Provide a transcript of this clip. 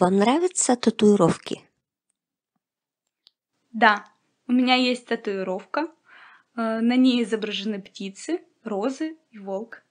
Вам нравятся татуировки? Да, у меня есть татуировка. Э, на ней изображены птицы, розы и волк.